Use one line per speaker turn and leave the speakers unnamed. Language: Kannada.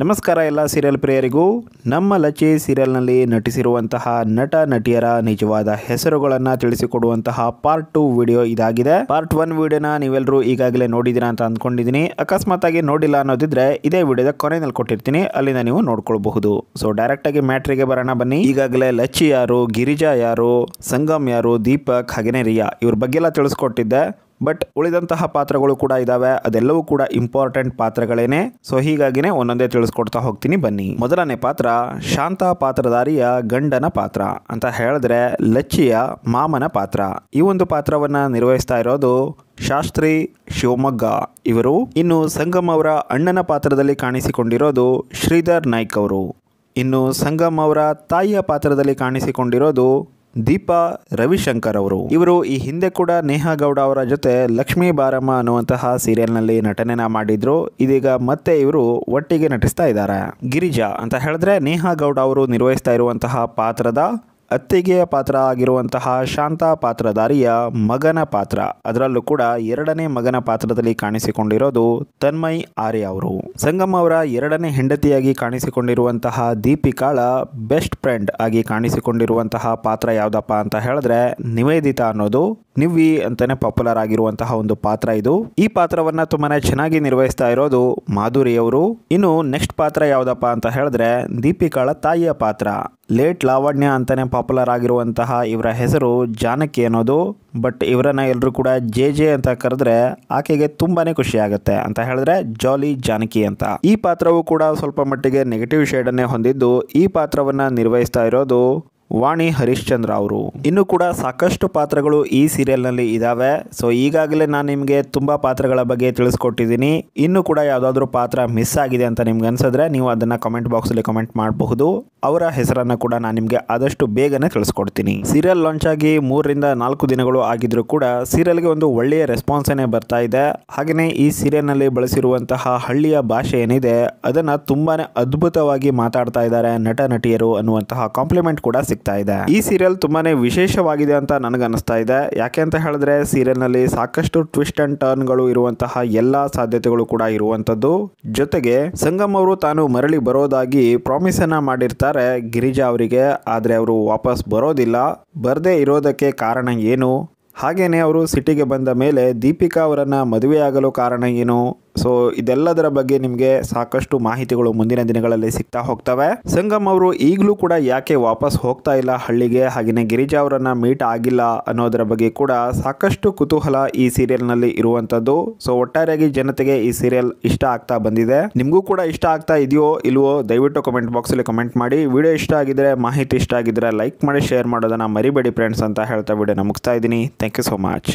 ನಮಸ್ಕಾರ ಎಲ್ಲ ಸೀರಿಯಲ್ ಪ್ರಿಯರಿಗೂ ನಮ್ಮ ಲಚೆ ಸೀರಿಯಲ್ನಲ್ಲಿ ನಟಿಸಿರುವಂತಹ ನಟ ನಟಿಯರ ನಿಜವಾದ ಹೆಸರುಗಳನ್ನು ತಿಳಿಸಿಕೊಡುವಂತಹ ಪಾರ್ಟ್ ಟು ವಿಡಿಯೋ ಇದಾಗಿದೆ ಪಾರ್ಟ್ ಒನ್ ವಿಡಿಯೋನ ನೀವೆಲ್ಲರೂ ಈಗಾಗಲೇ ನೋಡಿದ್ದೀರಾ ಅಂತ ಅಂದ್ಕೊಂಡಿದ್ದೀನಿ ಅಕಸ್ಮಾತ್ ಆಗಿ ನೋಡಿಲ್ಲ ಅನ್ನೋದಿದ್ರೆ ಇದೇ ವಿಡಿಯೋದ ಕೊನೆಯಲ್ಲಿ ಕೊಟ್ಟಿರ್ತೀನಿ ಅಲ್ಲಿಂದ ನೀವು ನೋಡ್ಕೊಳ್ಬಹುದು ಸೊ ಡೈರೆಕ್ಟ್ ಆಗಿ ಮ್ಯಾಟ್ರಿಗೆ ಬರೋಣ ಬನ್ನಿ ಈಗಾಗಲೇ ಲಚ್ಚಿ ಯಾರು ಗಿರಿಜಾ ಯಾರು ಸಂಗಮ್ ಯಾರು ದೀಪಕ್ ಹಾಗೆನೆ ರಿಯಾ ಇವ್ರ ಬಗ್ಗೆ ಎಲ್ಲ ತಿಳಿಸ್ಕೊಟ್ಟಿದ್ದೆ ಬಟ್ ಉಳಿದಂತಹ ಪಾತ್ರಗಳು ಕೂಡ ಇದಾವೆ ಅದೆಲ್ಲವೂ ಕೂಡ ಇಂಪಾರ್ಟೆಂಟ್ ಪಾತ್ರಗಳೇನೆ ಸೊ ಹೀಗಾಗಿನೇ ಒಂದೊಂದೇ ತಿಳಿಸ್ಕೊಡ್ತಾ ಹೋಗ್ತೀನಿ ಬನ್ನಿ ಮೊದಲನೇ ಪಾತ್ರ ಶಾಂತ ಪಾತ್ರಧಾರಿಯ ಗಂಡನ ಪಾತ್ರ ಅಂತ ಹೇಳಿದ್ರೆ ಲಚ್ಚಿಯ ಮಾಮನ ಪಾತ್ರ ಈ ಒಂದು ಪಾತ್ರವನ್ನ ನಿರ್ವಹಿಸ್ತಾ ಇರೋದು ಶಾಸ್ತ್ರಿ ಶಿವಮೊಗ್ಗ ಇವರು ಇನ್ನು ಸಂಗಮ್ ಅವರ ಅಣ್ಣನ ಪಾತ್ರದಲ್ಲಿ ಕಾಣಿಸಿಕೊಂಡಿರೋದು ಶ್ರೀಧರ್ ನಾಯ್ಕ್ ಅವರು ಇನ್ನು ಸಂಗಮ್ ಅವರ ತಾಯಿಯ ಪಾತ್ರದಲ್ಲಿ ಕಾಣಿಸಿಕೊಂಡಿರೋದು ದೀಪಾ ರವಿಶಂಕರ್ ಅವರು ಇವರು ಈ ಹಿಂದೆ ಕೂಡ ನೇಹಾ ಗೌಡ ಅವರ ಜೊತೆ ಲಕ್ಷ್ಮೀ ಬಾರಮ್ಮ ಅನ್ನುವಂತಹ ಸೀರಿಯಲ್ನಲ್ಲಿ ನಟನೆನ ಮಾಡಿದ್ರು ಇದೀಗ ಮತ್ತೆ ಇವರು ಒಟ್ಟಿಗೆ ನಟಿಸ್ತಾ ಇದ್ದಾರೆ ಗಿರಿಜಾ ಅಂತ ಹೇಳಿದ್ರೆ ನೇಹಾ ಗೌಡ ಅವರು ನಿರ್ವಹಿಸ್ತಾ ಇರುವಂತಹ ಪಾತ್ರದ ಅತ್ತಿಗೆಯ ಪಾತ್ರ ಆಗಿರುವಂತಹ ಶಾಂತಾ ಪಾತ್ರಧಾರಿಯ ಮಗನ ಪಾತ್ರ ಅದರಲ್ಲೂ ಕೂಡ ಎರಡನೇ ಮಗನ ಪಾತ್ರದಲ್ಲಿ ಕಾಣಿಸಿಕೊಂಡಿರೋದು ತನ್ಮಯ್ ಆರ್ಯ ಅವರು ಸಂಗಮ್ ಅವರ ಎರಡನೇ ಹೆಂಡತಿಯಾಗಿ ಕಾಣಿಸಿಕೊಂಡಿರುವಂತಹ ದೀಪಿಕಾಳ ಬೆಸ್ಟ್ ಫ್ರೆಂಡ್ ಆಗಿ ಕಾಣಿಸಿಕೊಂಡಿರುವಂತಹ ಪಾತ್ರ ಯಾವುದಪ್ಪ ಅಂತ ಹೇಳಿದ್ರೆ ನಿವೇದಿತಾ ಅನ್ನೋದು ನಿವ್ವಿ ಅಂತಾನೆ ಪಾಪ್ಯುಲರ್ ಆಗಿರುವಂತಹ ಒಂದು ಪಾತ್ರ ಇದು ಈ ಪಾತ್ರವನ್ನ ತುಂಬಾನೇ ಚೆನ್ನಾಗಿ ನಿರ್ವಹಿಸ್ತಾ ಇರೋದು ಮಾಧುರಿ ಅವರು ಇನ್ನು ನೆಕ್ಸ್ಟ್ ಪಾತ್ರ ಯಾವ್ದಪ್ಪ ಅಂತ ಹೇಳಿದ್ರೆ ದೀಪಿಕಾಳ ತಾಯಿಯ ಪಾತ್ರ ಲೇಟ್ ಲಾವಣ್ಯ ಅಂತಾನೆ ಪಾಪ್ಯುಲರ್ ಆಗಿರುವಂತಹ ಇವರ ಹೆಸರು ಜಾನಕಿ ಅನ್ನೋದು ಬಟ್ ಇವರನ್ನ ಎಲ್ಲರೂ ಕೂಡ ಜೆ ಜೆ ಅಂತ ಕರೆದ್ರೆ ಆಕೆಗೆ ತುಂಬಾನೇ ಖುಷಿ ಆಗುತ್ತೆ ಅಂತ ಹೇಳಿದ್ರೆ ಜಾಲಿ ಜಾನಕಿ ಅಂತ ಈ ಪಾತ್ರವು ಕೂಡ ಸ್ವಲ್ಪ ಮಟ್ಟಿಗೆ ನೆಗೆಟಿವ್ ಶೇಡ್ ಅನ್ನೇ ಹೊಂದಿದ್ದು ಈ ಪಾತ್ರವನ್ನ ನಿರ್ವಹಿಸ್ತಾ ಇರೋದು ವಾಣಿ ಹರಿಶ್ಚಂದ್ರ ಅವರು ಇನ್ನು ಕೂಡ ಸಾಕಷ್ಟು ಪಾತ್ರಗಳು ಈ ಸೀರಿಯಲ್ನಲ್ಲಿ ಇದಾವೆ ಸೊ ಈಗಾಗಲೇ ನಾನು ನಿಮಗೆ ತುಂಬಾ ಪಾತ್ರಗಳ ಬಗ್ಗೆ ತಿಳಿಸ್ಕೊಟ್ಟಿದ್ದೀನಿ ಇನ್ನು ಕೂಡ ಯಾವುದಾದ್ರೂ ಪಾತ್ರ ಮಿಸ್ ಆಗಿದೆ ಅಂತ ನಿಮ್ಗೆ ಅನ್ಸಿದ್ರೆ ನೀವು ಅದನ್ನ ಕಮೆಂಟ್ ಬಾಕ್ಸ್ ಅಲ್ಲಿ ಕಮೆಂಟ್ ಮಾಡಬಹುದು ಅವರ ಹೆಸರನ್ನು ಕೂಡ ನಾನು ನಿಮಗೆ ಆದಷ್ಟು ಬೇಗನೆ ತಿಳಿಸ್ಕೊಡ್ತೀನಿ ಸೀರಿಯಲ್ ಲಾಂಚ್ ಆಗಿ ಮೂರರಿಂದ ನಾಲ್ಕು ದಿನಗಳು ಆಗಿದ್ರು ಕೂಡ ಸೀರಿಯಲ್ಗೆ ಒಂದು ಒಳ್ಳೆಯ ರೆಸ್ಪಾನ್ಸ್ ಬರ್ತಾ ಇದೆ ಹಾಗೆಯೇ ಈ ಸೀರಿಯಲ್ನಲ್ಲಿ ಬಳಸಿರುವಂತಹ ಹಳ್ಳಿಯ ಭಾಷೆ ಏನಿದೆ ಅದನ್ನ ತುಂಬಾನೇ ಅದ್ಭುತವಾಗಿ ಮಾತಾಡ್ತಾ ಇದ್ದಾರೆ ನಟ ನಟಿಯರು ಅನ್ನುವಂತಹ ಕಾಂಪ್ಲಿಮೆಂಟ್ ಕೂಡ ಸಿಕ್ ಸಿಗ್ತಾ ಇದೆ ಈ ಸೀರಿಯಲ್ ತುಂಬಾನೇ ವಿಶೇಷವಾಗಿದೆ ಅಂತ ನನಗನ್ನಿಸ್ತಾ ಇದೆ ಯಾಕೆ ಅಂತ ಹೇಳಿದ್ರೆ ಸೀರಿಯಲ್ನಲ್ಲಿ ಸಾಕಷ್ಟು ಟ್ವಿಸ್ಟ್ ಅಂಡ್ ಟರ್ನ್ ಗಳು ಇರುವಂತಹ ಎಲ್ಲಾ ಸಾಧ್ಯತೆಗಳು ಕೂಡ ಇರುವಂತದ್ದು ಜೊತೆಗೆ ಸಂಗಮ್ ಅವರು ತಾನು ಮರಳಿ ಬರೋದಾಗಿ ಪ್ರಾಮಿಸ್ ಅನ್ನ ಮಾಡಿರ್ತಾರೆ ಗಿರಿಜಾ ಅವರಿಗೆ ಆದ್ರೆ ಅವರು ವಾಪಸ್ ಬರೋದಿಲ್ಲ ಬರದೇ ಇರೋದಕ್ಕೆ ಕಾರಣ ಏನು ಹಾಗೇನೆ ಅವರು ಸಿಟಿಗೆ ಬಂದ ಮೇಲೆ ದೀಪಿಕಾ ಅವರನ್ನ ಮದುವೆಯಾಗಲು ಕಾರಣ ಏನು ಸೊ ಇದೆಲ್ಲದರ ಬಗ್ಗೆ ನಿಮಗೆ ಸಾಕಷ್ಟು ಮಾಹಿತಿಗಳು ಮುಂದಿನ ದಿನಗಳಲ್ಲಿ ಸಿಗ್ತಾ ಹೋಗ್ತವೆ ಸಂಗಮ್ ಅವರು ಈಗಲೂ ಕೂಡ ಯಾಕೆ ವಾಪಸ್ ಹೋಗ್ತಾ ಇಲ್ಲ ಹಳ್ಳಿಗೆ ಹಾಗೆಯೇ ಗಿರಿಜಾ ಅವರನ್ನ ಮೀಟ್ ಆಗಿಲ್ಲ ಅನ್ನೋದರ ಬಗ್ಗೆ ಕೂಡ ಸಾಕಷ್ಟು ಕುತೂಹಲ ಈ ಸೀರಿಯಲ್ನಲ್ಲಿ ಇರುವಂಥದ್ದು ಸೊ ಒಟ್ಟಾರೆಯಾಗಿ ಜನತೆಗೆ ಈ ಸೀರಿಯಲ್ ಇಷ್ಟ ಆಗ್ತಾ ಬಂದಿದೆ ನಿಮಗೂ ಕೂಡ ಇಷ್ಟ ಆಗ್ತಾ ಇದೆಯೋ ಇಲ್ವೋ ದಯವಿಟ್ಟು ಕಮೆಂಟ್ ಬಾಕ್ಸಲ್ಲಿ ಕಮೆಂಟ್ ಮಾಡಿ ವಿಡಿಯೋ ಇಷ್ಟ ಆಗಿದ್ರೆ ಮಾಹಿತಿ ಇಷ್ಟ ಆಗಿದ್ರೆ ಲೈಕ್ ಮಾಡಿ ಶೇರ್ ಮಾಡೋದನ್ನು ಮರಿಬೇಡಿ ಫ್ರೆಂಡ್ಸ್ ಅಂತ ಹೇಳ್ತಾ ವಿಡಿಯೋ ಮುಗಿಸ್ತಾ ಇದ್ದೀನಿ ಥ್ಯಾಂಕ್ ಯು ಸೋ ಮಚ್